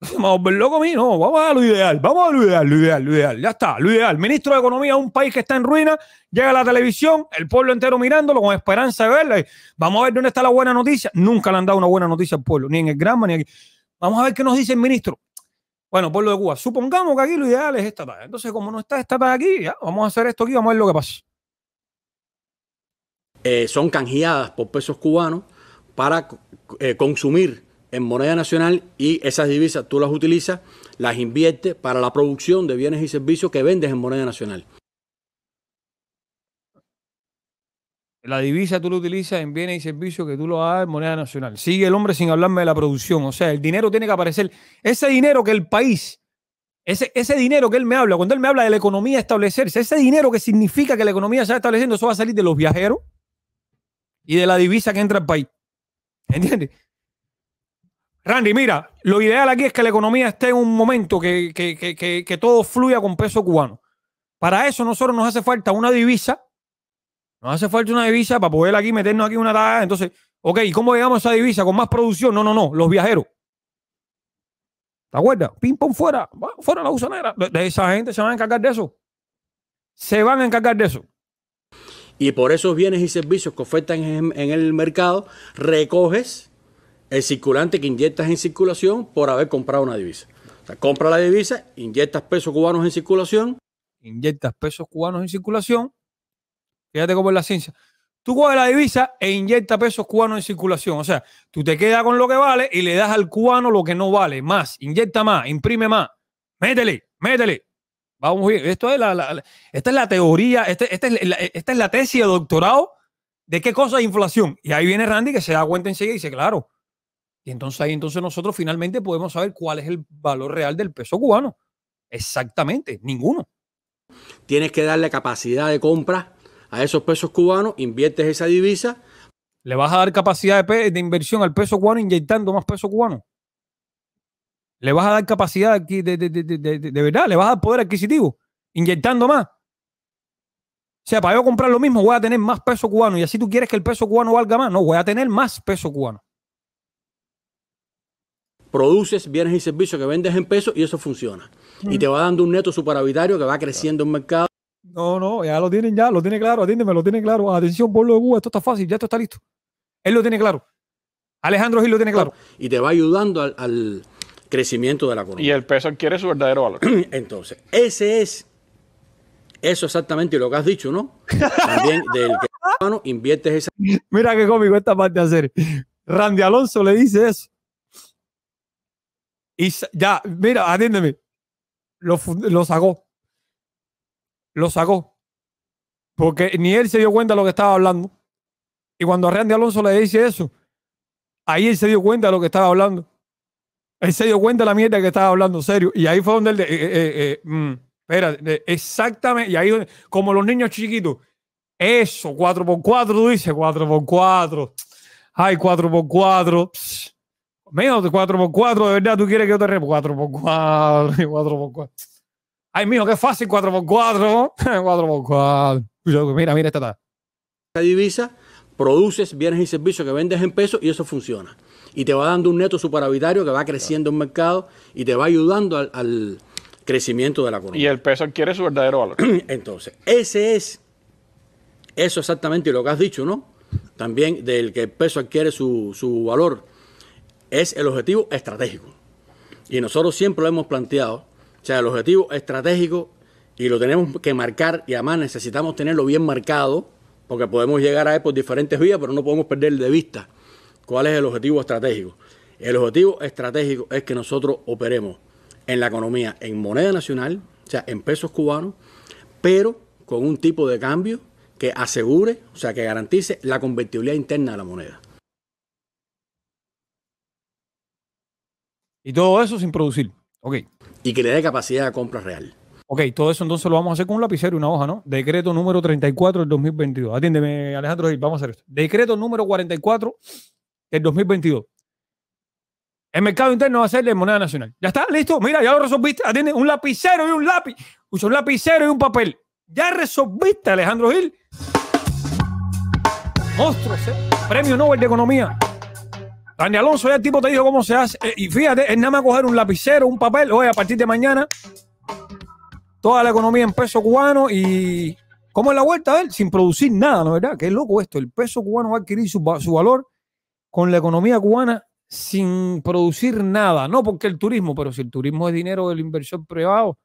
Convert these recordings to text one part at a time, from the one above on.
Vamos a pues, loco no, vamos a lo ideal, vamos a lo ideal, lo ideal, lo ideal, ya está, lo ideal. Ministro de Economía de un país que está en ruina, llega la televisión, el pueblo entero mirándolo con esperanza de verla. vamos a ver dónde está la buena noticia. Nunca le han dado una buena noticia al pueblo, ni en el Granma, ni aquí. Vamos a ver qué nos dice el ministro. Bueno, pueblo de Cuba, supongamos que aquí lo ideal es esta tarde. Entonces, como no está esta tarde aquí, ya, vamos a hacer esto aquí, vamos a ver lo que pasa. Eh, son canjeadas por pesos cubanos para eh, consumir en moneda nacional y esas divisas tú las utilizas, las inviertes para la producción de bienes y servicios que vendes en moneda nacional. La divisa tú la utilizas en bienes y servicios que tú lo hagas en moneda nacional. Sigue el hombre sin hablarme de la producción. O sea, el dinero tiene que aparecer. Ese dinero que el país, ese, ese dinero que él me habla, cuando él me habla de la economía establecerse, ese dinero que significa que la economía se está estableciendo, eso va a salir de los viajeros y de la divisa que entra al país. ¿Entiendes? Randy, mira, lo ideal aquí es que la economía esté en un momento que, todo fluya con peso cubano. Para eso nosotros nos hace falta una divisa. Nos hace falta una divisa para poder aquí meternos aquí una tarea. Entonces, ok, ¿cómo llegamos a esa divisa? ¿Con más producción? No, no, no, los viajeros. ¿Te acuerdas? Pim, pong fuera, fuera la usanera. esa gente se van a encargar de eso. Se van a encargar de eso y por esos bienes y servicios que ofertan en, el mercado, recoges el circulante que inyectas en circulación por haber comprado una divisa. O sea, compra la divisa, inyectas pesos cubanos en circulación. Inyectas pesos cubanos en circulación. Fíjate cómo es la ciencia. Tú coges la divisa e inyectas pesos cubanos en circulación. O sea, tú te quedas con lo que vale y le das al cubano lo que no vale. Más, inyecta más, imprime más. Métele, métele. Vamos bien. Esto es esta es la teoría, este, esta es la tesis de doctorado de qué cosa es inflación. Y ahí viene Randy que se da cuenta enseguida y dice, claro, y entonces ahí entonces nosotros finalmente podemos saber cuál es el valor real del peso cubano. Exactamente, ninguno. Tienes que darle capacidad de compra a esos pesos cubanos, inviertes esa divisa. ¿Le vas a dar capacidad de, inversión al peso cubano inyectando más peso cubano? ¿Le vas a dar capacidad de, de, verdad? ¿Le vas a dar poder adquisitivo inyectando más? O sea, para yo comprar lo mismo voy a tener más peso cubano y así tú quieres que el peso cubano valga más. No, voy a tener más peso cubano produces bienes y servicios que vendes en pesos y eso funciona. Y te va dando un neto superavitario que va creciendo en mercado. No, no, ya lo tienen, ya lo tiene claro, atiéndeme, lo tiene claro. Atención, pueblo de Cuba, esto está fácil, ya esto está listo. Él lo tiene claro. Alejandro Gil lo tiene claro. Y te va ayudando al, crecimiento de la economía. Y el peso adquiere su verdadero valor. Entonces, ese es, eso exactamente lo que has dicho, ¿no? También del que inviertes esa. Mira qué cómico esta parte de hacer. Randy Alonso le dice eso y ya, mira, atiéndeme. lo sacó. lo sacó. Porque ni él se dio cuenta de lo que estaba hablando. Y cuando a Randy Alonso le dice eso, ahí él se dio cuenta de lo que estaba hablando. Él se dio cuenta de la mierda que estaba hablando, serio. Y ahí fue donde él. Eh, eh, eh mm, espera, exactamente. Y ahí, como los niños chiquitos, eso, 4x4, tú dices, 4x4. Ay, 4x4. Mijo, 4x4, de verdad, tú quieres que yo te re... 4x4, 4x4. Ay, mijo, qué fácil, 4x4. 4x4. Mira, mira, esta está. divisa, produces bienes y servicios que vendes en pesos y eso funciona. Y te va dando un neto superavitario que va creciendo en mercado y te va ayudando al, crecimiento de la economía. Y el peso adquiere su verdadero valor. Entonces, ese es, eso exactamente lo que has dicho, ¿no? También del que el peso adquiere su valor es el objetivo estratégico. Y nosotros siempre lo hemos planteado, o sea, el objetivo estratégico y lo tenemos que marcar y además necesitamos tenerlo bien marcado porque podemos llegar a él por diferentes vías, pero no podemos perder de vista cuál es el objetivo estratégico. El objetivo estratégico es que nosotros operemos en la economía en moneda nacional, o sea, en pesos cubanos, pero con un tipo de cambio que asegure, o sea, que garantice la convertibilidad interna de la moneda. Y todo eso sin producir. Ok. Y que le dé capacidad de compra real. Ok, todo eso entonces lo vamos a hacer con un lapicero y una hoja, ¿no? Decreto número 34 del 2022. Atiéndeme, Alejandro, Gil, vamos a hacer esto. Decreto número 44 del 2022. El mercado interno va a ser de moneda nacional. Ya está, listo. Mira, ya lo resolviste. Atiende un lapicero y un lápiz. un lapicero y un papel. Ya resolviste, Alejandro Gil. Monstruos, ¿eh? Premio Nobel de Economía. Dani Alonso, ya el tipo te dijo cómo se hace. Eh, y fíjate, es nada más coger un lapicero, un papel. Oye, a partir de mañana, toda la economía en peso cubano y. ¿Cómo es la vuelta a él? Sin producir nada, ¿no es verdad? Qué loco esto. El peso cubano va a adquirir su, valor con la economía cubana sin producir nada. No porque el turismo, pero si el turismo es dinero del inversor privado,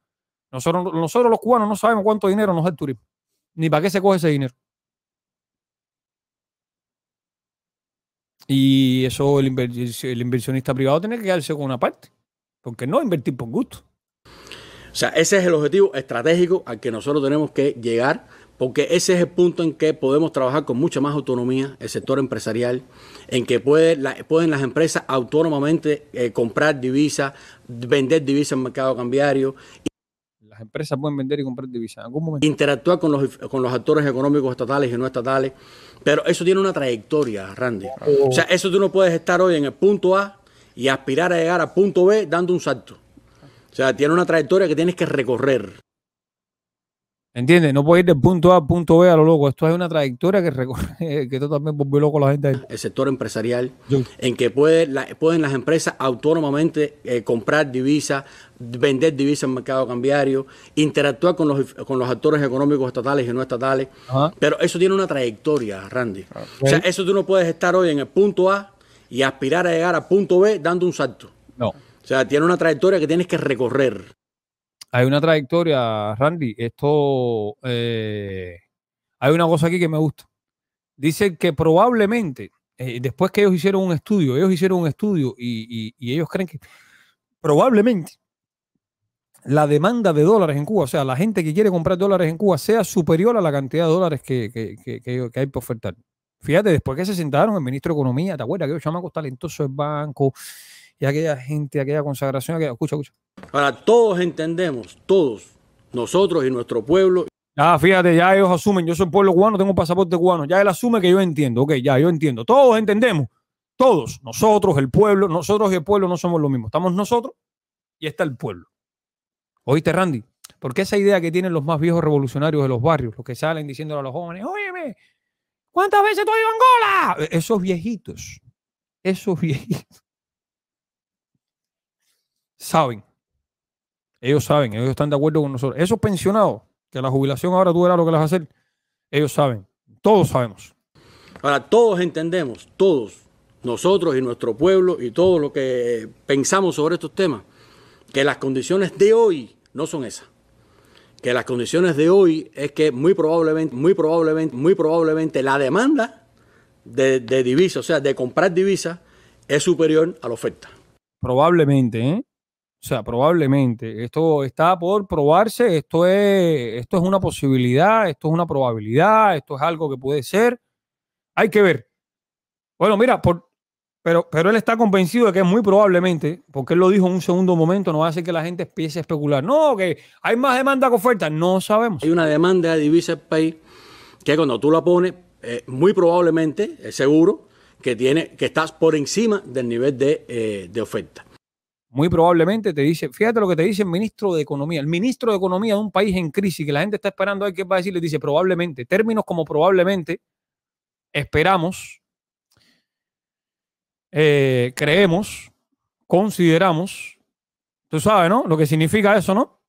nosotros, nosotros los cubanos no sabemos cuánto dinero nos da el turismo, ni para qué se coge ese dinero. Y eso el, inversionista privado tiene que quedarse con una parte, porque no invertir por gusto. O sea, ese es el objetivo estratégico al que nosotros tenemos que llegar, porque ese es el punto en que podemos trabajar con mucha más autonomía, el sector empresarial, en que pueden las empresas autónomamente eh, comprar divisas, vender divisas en mercado cambiario empresas pueden vender y comprar divisas en algún Interactuar con los, con los actores económicos estatales y no estatales, pero eso tiene una trayectoria, Randy. Ah. Oh. O sea, eso tú no puedes estar hoy en el punto A y aspirar a llegar a punto B dando un salto. O sea, tiene una trayectoria que tienes que recorrer. ¿Entiendes? No puedes ir del punto A a punto B a lo loco. Esto es una trayectoria que recorre, eh, que totalmente volvió loco la gente. El sector empresarial, en que pueden las empresas autónomamente eh, comprar divisas, vender divisas en mercado cambiario, interactuar con los, actores económicos estatales y no estatales. Pero eso tiene una trayectoria, Randy. Ah, o sea, eso tú no puedes estar hoy en el punto A y aspirar a llegar a punto B dando un salto. No. O sea, tiene una trayectoria que tienes que recorrer hay una trayectoria, Randy. Esto, eh, hay una cosa aquí que me gusta. Dicen que probablemente, eh, después que ellos hicieron un estudio, ellos hicieron un estudio y, ellos creen que probablemente la demanda de dólares en Cuba, o sea, la gente que quiere comprar dólares en Cuba, sea superior a la cantidad de dólares que, hay por ofertar. Fíjate, después que se sentaron el ministro de Economía, ¿te acuerdas? Que los talentosos el banco, y aquella gente, aquella consagración, Escucha, escucha. Ahora, todos entendemos, todos, nosotros y nuestro pueblo. Ah, fíjate, ya ellos asumen, yo soy pueblo cubano, tengo un pasaporte cubano, ya él asume que yo entiendo, ok, ya yo entiendo, todos entendemos, todos, nosotros, el pueblo, nosotros y el pueblo no somos lo mismo, estamos nosotros y está el pueblo. ¿Oíste, Randy? Porque esa idea que tienen los más viejos revolucionarios de los barrios, los que salen diciéndole a los jóvenes, óyeme, ¿cuántas veces tú has Angola? E, esos viejitos, esos viejitos saben. Ellos saben, ellos están de acuerdo con nosotros. Esos pensionados, que la jubilación ahora tú lo que les va a hacer, ellos saben. Todos sabemos. Ahora, todos entendemos, todos, nosotros y nuestro pueblo y todo lo que pensamos sobre estos temas, que las condiciones de hoy no son esas. Que las condiciones de hoy es que muy probablemente, muy probablemente, muy probablemente la demanda de, de divisas, o sea, de comprar divisas, es superior a la oferta. Probablemente, ¿eh? O sea, probablemente. Esto está por probarse, esto es, esto es una posibilidad, esto es una probabilidad, esto es algo que puede ser. Hay que ver. Bueno, mira, por, pero, pero él está convencido de que es muy probablemente, porque él lo dijo en un segundo momento, no va a hacer que la gente empiece a especular. No, que hay más demanda que oferta, no sabemos. Hay una demanda de divisas país que cuando tú la pones, eh, muy probablemente, es seguro, que, tiene, que estás por encima del nivel de, eh, de oferta muy probablemente te dice, fíjate lo que te dice el ministro de Economía, el ministro de Economía de un país en crisis que la gente está esperando, ¿qué va a decir? Le dice, probablemente, términos como probablemente, esperamos, eh, creemos, consideramos, tú sabes, ¿no? Lo que significa eso, ¿no?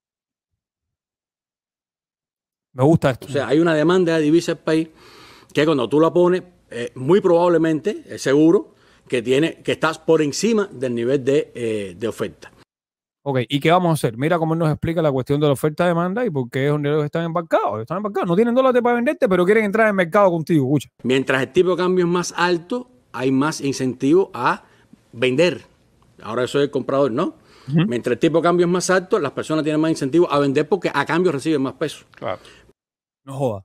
Me gusta esto. O sea, hay una demanda de divisa país que cuando tú la pones, eh, muy probablemente, es seguro, que, tiene, que estás por encima del nivel eh, de, oferta. Ok, ¿y qué vamos a hacer? Mira cómo nos explica la cuestión de la oferta-demanda y por qué un están que Están embarcados, no tienen dólares para venderte, pero quieren entrar en el mercado contigo. Escucha. Mientras el tipo de cambio es más alto, hay más incentivo a vender. Ahora soy el comprador, ¿no? Mientras el tipo de cambio es más alto, las personas tienen más incentivo a vender porque a cambio reciben más peso. Claro. No joda.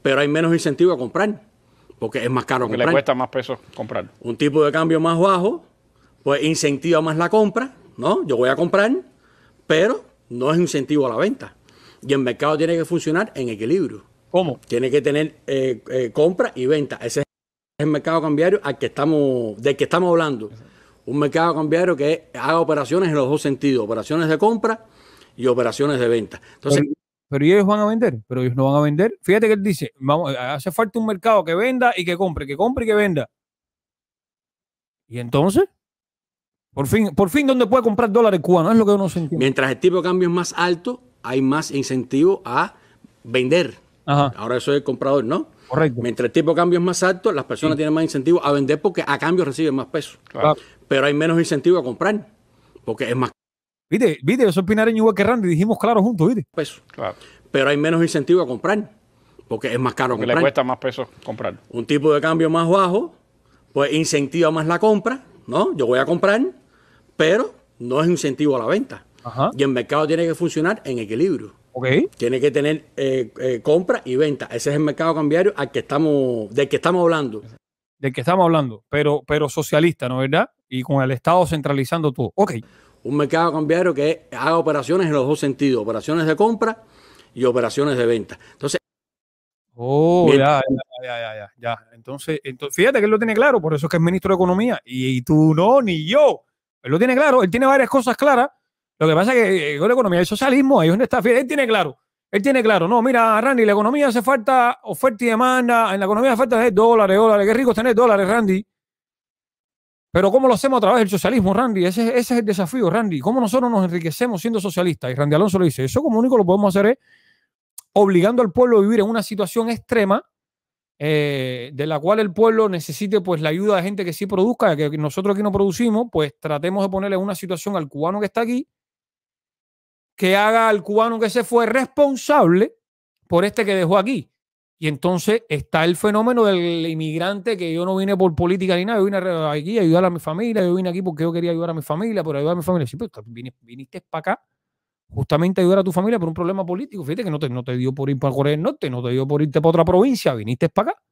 Pero hay menos incentivo a comprar porque es más caro que comprar. le cuesta más peso comprar. Un tipo de cambio más bajo, pues incentiva más la compra, ¿no? Yo voy a comprar, pero no es incentivo a la venta. Y el mercado tiene que funcionar en equilibrio. ¿Cómo? Tiene que tener eh, eh, compra y venta. Ese es el mercado cambiario al que estamos, del que estamos hablando. Un mercado cambiario que haga operaciones en los dos sentidos, operaciones de compra y operaciones de venta. Entonces, pero ellos van a vender, pero ellos no van a vender. Fíjate que él dice, vamos, eh, hace falta un mercado que venda y que compre, que compre y que venda. Y entonces, por fin, por fin, ¿dónde puede comprar dólares cubanos? Es lo que uno se Mientras el tipo de cambio es más alto, hay más incentivo a vender. Ahora eso es el comprador, ¿no? Correcto. Mientras el tipo de cambio es más alto, las personas tienen más incentivo a vender porque a cambio reciben más pesos. Pero hay menos incentivo a comprar porque es más Viste, viste, yo soy pinareño igual que Randy, dijimos claro juntos, viste. Peso. Claro. Pero hay menos incentivo a comprar, porque es más caro porque comprar. le cuesta más peso comprar. Un tipo de cambio más bajo, pues incentiva más la compra, ¿no? Yo voy a comprar, pero no es incentivo a la venta. Ajá. Y el mercado tiene que funcionar en equilibrio. Okay. Tiene que tener eh, eh, compra y venta. Ese es el mercado cambiario al que estamos, del que estamos hablando. Del que estamos hablando, pero, pero socialista, ¿no verdad? Y con el Estado centralizando todo. Ok un mercado cambiario que haga operaciones en los dos sentidos, operaciones de compra y operaciones de venta. Entonces, Oh, ya, ya, ya, ya, Entonces, entonces, fíjate que él lo tiene claro, por eso es que es ministro de Economía. Y, tú no, ni yo. Él lo tiene claro, él tiene varias cosas claras. Lo que pasa es que eh, con la economía el socialismo, ahí es donde está, él tiene claro. Él tiene claro, no, mira, Randy, la economía hace falta oferta y demanda, en la economía hace falta dólares, dólares, qué rico tener dólares, Randy. Pero ¿cómo lo hacemos a través del socialismo, Randy? Ese, es el desafío, Randy. ¿Cómo nosotros nos enriquecemos siendo socialistas? Y Randy Alonso le dice, eso como único lo podemos hacer es obligando al pueblo a vivir en una situación extrema eh, de la cual el pueblo necesite pues la ayuda de gente que sí produzca, que nosotros aquí no producimos, pues tratemos de ponerle una situación al cubano que está aquí, que haga al cubano que se fue responsable por este que dejó aquí. Y entonces está el fenómeno del inmigrante que yo no vine por política ni nada, yo vine aquí a ayudar a mi familia, yo vine aquí porque yo quería ayudar a mi familia, por ayudar a mi familia. Sí, pero pues, viniste para acá justamente a ayudar a tu familia por un problema político. Fíjate que no te, no te dio por ir para Corea del Norte, no te dio por irte para otra provincia, viniste para acá.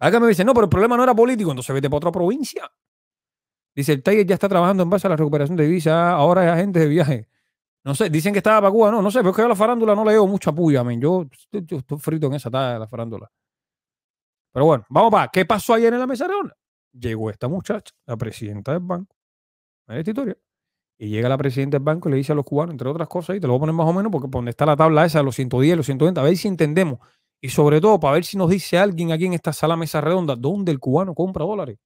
Acá me dicen, no, pero el problema no era político, entonces vete para otra provincia. Dice, el Tiger ya está trabajando en base a la recuperación de visa, ahora es agente de viaje. No sé, dicen que estaba para Cuba. No, no sé, pero que a la farándula no le mucho mucha puya, Yo, estoy frito en esa taza de la farándula. Pero bueno, vamos para. ¿Qué pasó ayer en la mesa redonda? Llegó esta muchacha, la presidenta del banco. Mira Y llega la presidenta del banco y le dice a los cubanos, entre otras cosas, y te lo voy a poner más o menos porque donde está la tabla esa de los 110, los 120, a ver si entendemos. Y sobre todo, para ver si nos dice alguien aquí en esta sala mesa redonda, ¿dónde el cubano compra dólares?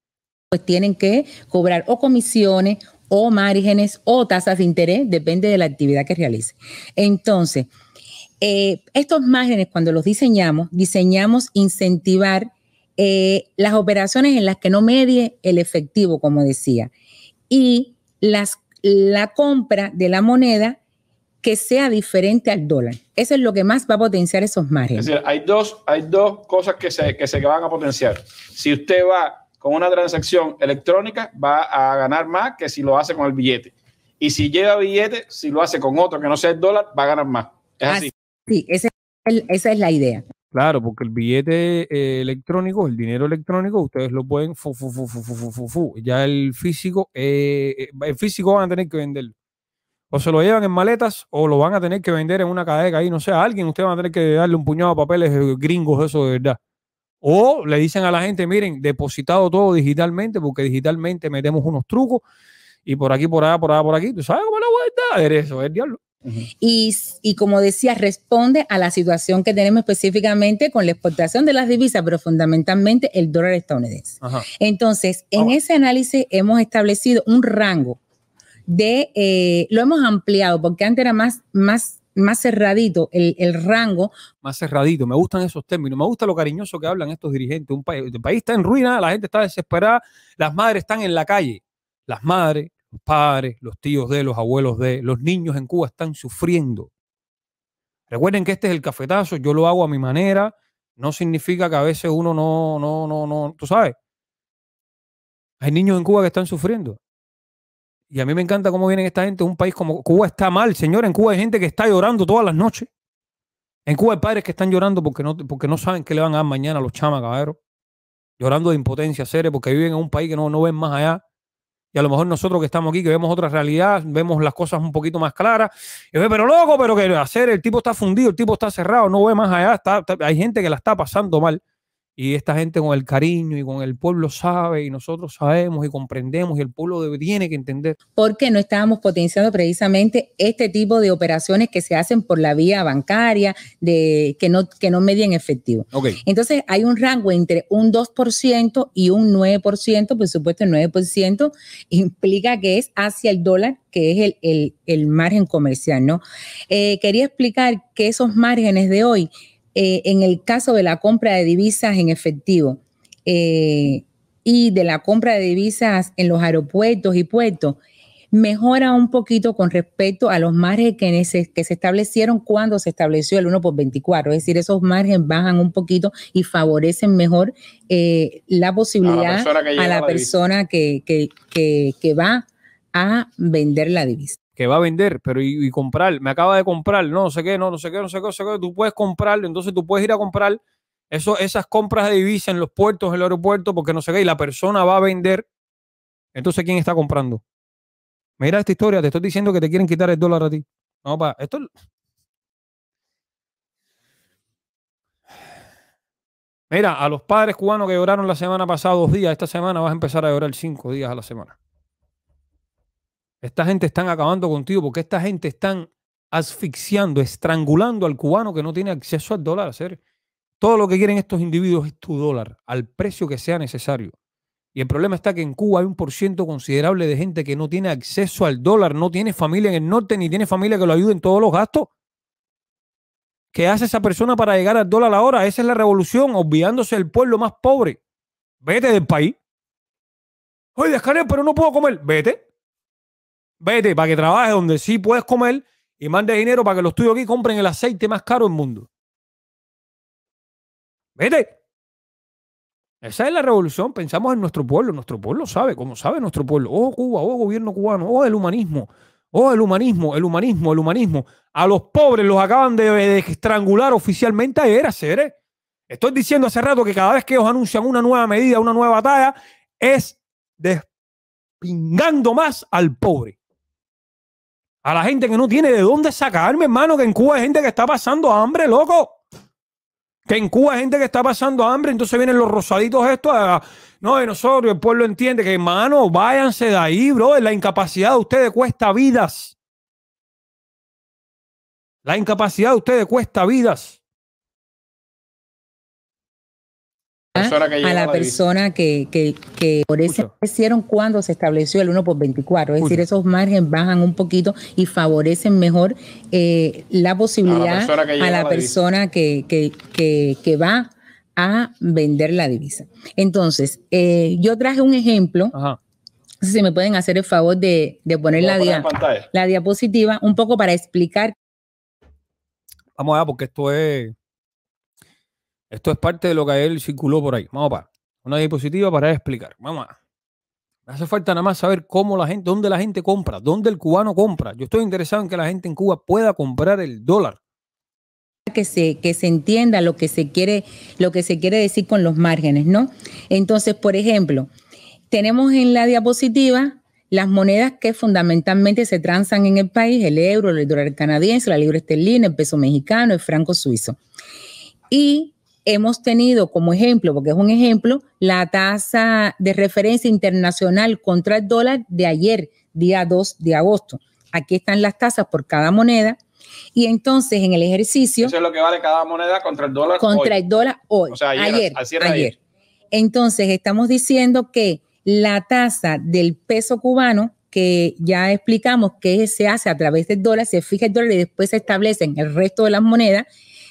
Pues tienen que cobrar o comisiones o márgenes o tasas de interés, depende de la actividad que realice. Entonces, eh, estos márgenes, cuando los diseñamos, diseñamos incentivar eh, las operaciones en las que no medie el efectivo, como decía, y las, la compra de la moneda que sea diferente al dólar. Eso es lo que más va a potenciar esos márgenes. hay dos, hay dos cosas que se, que se van a potenciar. Si usted va con una transacción electrónica va a ganar más que si lo hace con el billete. Y si lleva billete, si lo hace con otro que no sea el dólar, va a ganar más. Es así. Sí, esa es, la idea. Claro, porque el billete eh, electrónico, el dinero electrónico, ustedes lo pueden Ya el físico, eh, eh, el físico van a tener que venderlo. O se lo llevan en maletas o lo van a tener que vender en una cadena ahí, no sé, alguien, ustedes van a tener que darle un puñado de papeles gringos, eso de verdad. O le dicen a la gente, miren, depositado todo digitalmente, porque digitalmente metemos unos trucos y por aquí, por allá, por allá, por aquí. Tú sabes cómo la vuelta, eres eso, es diablo. y, como decía, responde a la situación que tenemos específicamente con la exportación de las divisas, pero fundamentalmente el dólar estadounidense. Entonces, en ese análisis hemos establecido un rango de, eh, lo hemos ampliado, porque antes era más, más más cerradito el, rango. Más cerradito, me gustan esos términos, me gusta lo cariñoso que hablan estos dirigentes. Un país, el país está en ruina, la gente está desesperada, las madres están en la calle, las madres, los padres, los tíos de, los abuelos de, los niños en Cuba están sufriendo. Recuerden que este es el cafetazo, yo lo hago a mi manera, no significa que a veces uno no, no, no, no, tú sabes. Hay niños en Cuba que están sufriendo. Y a mí me encanta cómo vienen esta gente. Un país como Cuba está mal, señor. En Cuba hay gente que está llorando todas las noches. En Cuba hay padres que están llorando porque no, porque no saben qué le van a dar mañana a los chamas, caballeros. Llorando de impotencia seres, porque viven en un país que no, no ven más allá. Y a lo mejor nosotros que estamos aquí, que vemos otra realidad, vemos las cosas un poquito más claras. Y ve, pero loco, pero que hacer, el tipo está fundido, el tipo está cerrado, no ve más allá. hay gente que la está pasando mal. Y esta gente con el cariño y con el pueblo sabe y nosotros sabemos y comprendemos y el pueblo tiene que entender. Porque no estábamos potenciando precisamente este tipo de operaciones que se hacen por la vía bancaria, de, que, no, que no median efectivo. Entonces hay un rango entre un 2% y un 9%, por supuesto el 9% implica que es hacia el dólar que es el, margen comercial, ¿no? Eh, quería explicar que esos márgenes de hoy eh, en el caso de la compra de divisas en efectivo eh, y de la compra de divisas en los aeropuertos y puertos, mejora un poquito con respecto a los márgenes que se, establecieron cuando se estableció el 1 por 24. Es decir, esos márgenes bajan un poquito y favorecen mejor eh, la posibilidad a la persona que va a vender la divisa que va a vender, pero y, comprar, me acaba de comprar, no, sé qué, no, no sé qué, no sé qué, no sé qué, tú puedes comprarlo, entonces tú puedes ir a comprar eso, esas compras de divisa en los puertos, en el aeropuerto, porque no sé qué, y la persona va a vender, entonces ¿quién está comprando? Mira esta historia, te estoy diciendo que te quieren quitar el dólar a ti. No, pa, esto... Mira, a los padres cubanos que lloraron la semana pasada dos días, esta semana vas a empezar a llorar cinco días a la semana. Esta gente están acabando contigo porque esta gente están asfixiando, estrangulando al cubano que no tiene acceso al dólar. Todo lo que quieren estos individuos es tu dólar, al precio que sea necesario. Y el problema está que en Cuba hay un porcentaje considerable de gente que no tiene acceso al dólar, no tiene familia en el norte, ni tiene familia que lo ayude en todos los gastos. ¿Qué hace esa persona para llegar al dólar ahora? Esa es la revolución, obviándose del pueblo más pobre. Vete del país. Oye, escaneo! pero no puedo comer. Vete. Vete para que trabajes donde sí puedes comer y mande dinero para que los tuyos aquí compren el aceite más caro del mundo. Vete. Esa es la revolución. Pensamos en nuestro pueblo. Nuestro pueblo sabe, como sabe nuestro pueblo. Oh, Cuba, oh, gobierno cubano, oh, el humanismo. Oh, el humanismo, el humanismo, el humanismo. A los pobres los acaban de, estrangular oficialmente ayer, hacer. ¿eh? Estoy diciendo hace rato que cada vez que os anuncian una nueva medida, una nueva batalla, es despingando más al pobre. A la gente que no tiene de dónde sacarme, hermano, que en Cuba hay gente que está pasando hambre, loco. Que en Cuba hay gente que está pasando hambre, entonces vienen los rosaditos estos. no, de nosotros, el pueblo entiende que, hermano, váyanse de ahí, bro. La incapacidad de ustedes cuesta vidas. La incapacidad de ustedes cuesta vidas. ¿Eh? a la, persona que, que, que, por eso crecieron cuando se estableció el 1 por 24. Es decir, esos márgenes bajan un poquito y favorecen mejor eh, la posibilidad a la persona, que, va a vender la divisa. Entonces, eh, yo traje un ejemplo. Si me pueden hacer el favor de, poner, la, la diapositiva un poco para explicar. Vamos a porque esto es esto es parte de lo que él circuló por ahí. Vamos para una diapositiva para explicar. Vamos a. Hace falta nada más saber cómo la gente, dónde la gente compra, dónde el cubano compra. Yo estoy interesado en que la gente en Cuba pueda comprar el dólar. Que se, que se entienda lo que se quiere, lo que se quiere decir con los márgenes, ¿no? Entonces, por ejemplo, tenemos en la diapositiva las monedas que fundamentalmente se transan en el país, el euro, el dólar canadiense, la libra esterlina, el peso mexicano, el franco suizo. Y hemos tenido como ejemplo, porque es un ejemplo, la tasa de referencia internacional contra el dólar de ayer, día 2 de agosto. Aquí están las tasas por cada moneda. Y entonces en el ejercicio... Eso es lo que vale cada moneda contra el dólar. Contra el dólar hoy. O sea, ayer. ayer, Entonces estamos diciendo que la tasa del peso cubano, que ya explicamos que se hace a través del dólar, se fija el dólar y después se establecen el resto de las monedas,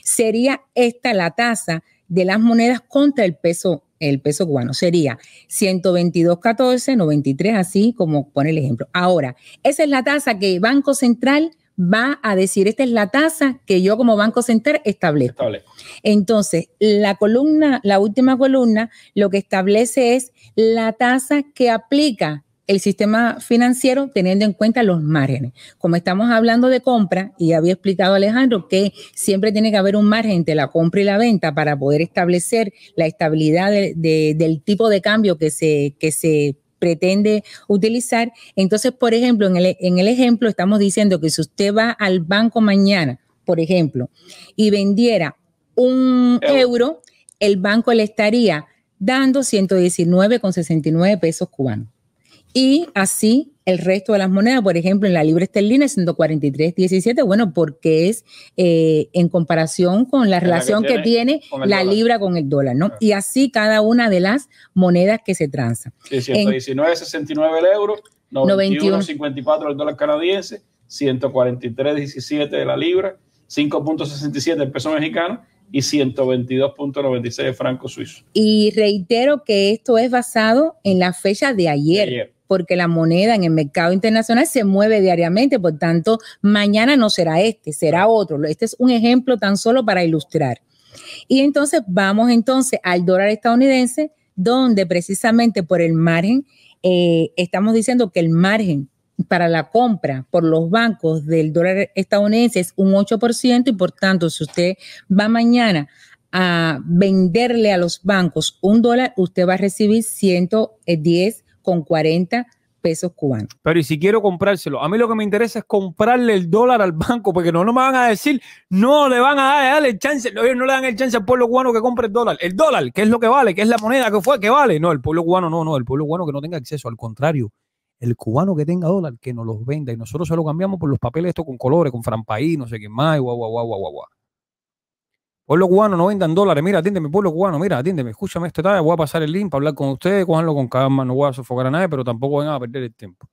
sería esta la tasa de las monedas contra el peso el peso cubano. Sería 14 93, así como pone el ejemplo. Ahora, esa es la tasa que Banco Central va a decir, esta es la tasa que yo como Banco Central establezco. Entonces, la columna, la última columna, lo que establece es la tasa que aplica el sistema financiero teniendo en cuenta los márgenes. Como estamos hablando de compra, y había explicado Alejandro que siempre tiene que haber un margen entre la compra y la venta para poder establecer la estabilidad del tipo de cambio que se, se pretende utilizar. Entonces, por ejemplo, en el, en el ejemplo estamos diciendo que si usted va al banco mañana, por ejemplo, y vendiera un euro, el banco le estaría dando 119,69 pesos cubanos. Y así el resto de las monedas, por ejemplo, en la libra esterlina es 143.17, bueno, porque es eh, en comparación con la relación que tiene, la libra con el dólar, ¿no? Y así cada una de las monedas que se transan. Sí, 119.69 el euro, 91.54 el dólar canadiense, 143.17 de la libra, 5.67 el peso mexicano y 122.96 el franco suizo. Y reitero que esto es basado en la fecha De ayer porque la moneda en el mercado internacional se mueve diariamente, por tanto, mañana no será este, será otro. Este es un ejemplo tan solo para ilustrar. Y entonces vamos entonces al dólar estadounidense, donde precisamente por el margen, eh, estamos diciendo que el margen para la compra por los bancos del dólar estadounidense es un 8% y por tanto, si usted va mañana a venderle a los bancos un dólar, usted va a recibir 110 con 40 pesos cubanos. Pero y si quiero comprárselo, a mí lo que me interesa es comprarle el dólar al banco, porque no, no me van a decir, no le van a dar, darle el chance, no, le dan el chance al pueblo cubano que compre el dólar. El dólar, que es lo que vale, que es la moneda que fue, que vale. No, el pueblo cubano no, no, el pueblo cubano que no tenga acceso, al contrario. El cubano que tenga dólar, que nos los venda y nosotros se lo cambiamos por los papeles estos con colores, con franpaí, no sé qué más, guau, guau, guau, guau, guau. Pueblo cubanos no vendan dólares. Mira, atiéndeme, pueblo cubano, mira, atiéndeme. Escúchame esto, tal. Voy a pasar el link para hablar con ustedes. Cojanlo con calma. No voy a sofocar a nadie, pero tampoco vengan a perder el tiempo.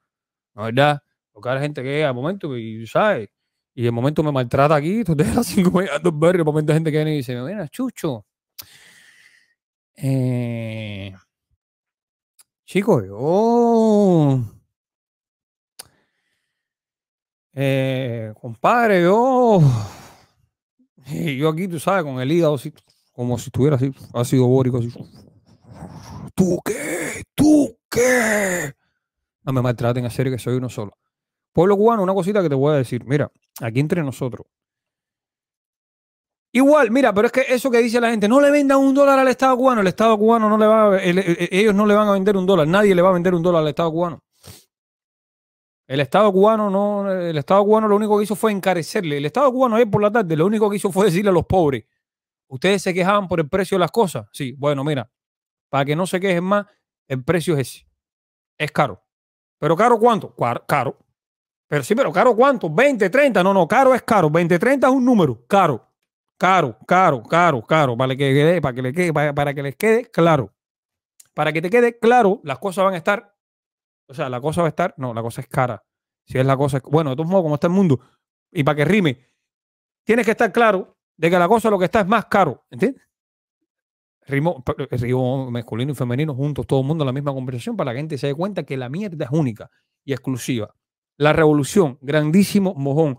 La verdad, porque hay gente que al momento y, ¿sabes? Y de momento me maltrata aquí. Tú te das cinco millones dos barrios. momento hay gente que viene y dice, mira, chucho. Eh, chicos, yo. Eh, compadre, yo yo aquí, tú sabes, con el hígado como si estuviera así, ácido bórico así. ¿Tú qué? ¿Tú qué? No me maltraten a serio que soy uno solo. Pueblo cubano, una cosita que te voy a decir. Mira, aquí entre nosotros. Igual, mira, pero es que eso que dice la gente, no le vendan un dólar al Estado cubano, el Estado cubano no le va a, ellos no le van a vender un dólar, nadie le va a vender un dólar al Estado cubano. El Estado cubano no, el Estado cubano lo único que hizo fue encarecerle. El Estado cubano ayer por la tarde lo único que hizo fue decirle a los pobres, ustedes se quejaban por el precio de las cosas. Sí, bueno, mira, para que no se quejen más, el precio es ese. Es caro. ¿Pero caro cuánto? Caro. Pero sí, pero caro cuánto? 20, 30. No, no, caro es caro. 20, 30 es un número. Caro. Caro, caro, caro, caro. Para que, para que, le quede, para que les quede claro. Para que te quede claro, las cosas van a estar o sea, la cosa va a estar, no, la cosa es cara. Si es la cosa, bueno, de todos modos, como está el mundo, y para que rime, tienes que estar claro de que la cosa lo que está es más caro, ¿entiendes? Rimo, rimo eh, masculino y femenino juntos, todo el mundo en la misma conversación, para que la gente se dé cuenta que la mierda es única y exclusiva. La revolución, grandísimo mojón.